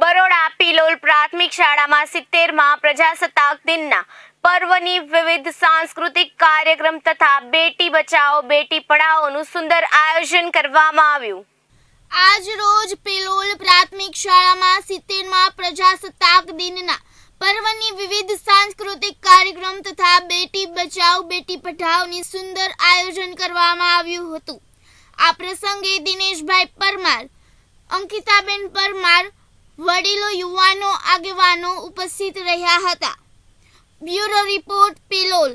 બરોડા પિલોલ પ્રાથમિક શાળામાં સિત્તેરમાં પ્રજાસત્તાક દિનના પર્વની વિવિધ સાંસ્કૃતિક કાર્યક્રમ તથા બેટી બચાવો બેટી પઢાઓનું સુંદર આયોજન કરવામાં આવ્યું આજ રોજ પિલોલ પ્રાથમિક શાળામાં સિત્તેરમાં પ્રજાસત્તાક દિનના પર્વની વિવિધ સાંસ્કૃતિક કાર્યક્રમ તથા બેટી બચાવ બેટી પઢાઓની સુંદર આયોજન કરવામાં આવ્યું હતું આ પ્રસંગે દિનેશભાઈ પરમાર અંકિતાબેન પરમાર વડીલો યુવાનો આગેવાનો ઉપસ્થિત રહ્યા હતા બ્યુરો રિપોર્ટ પિલોલ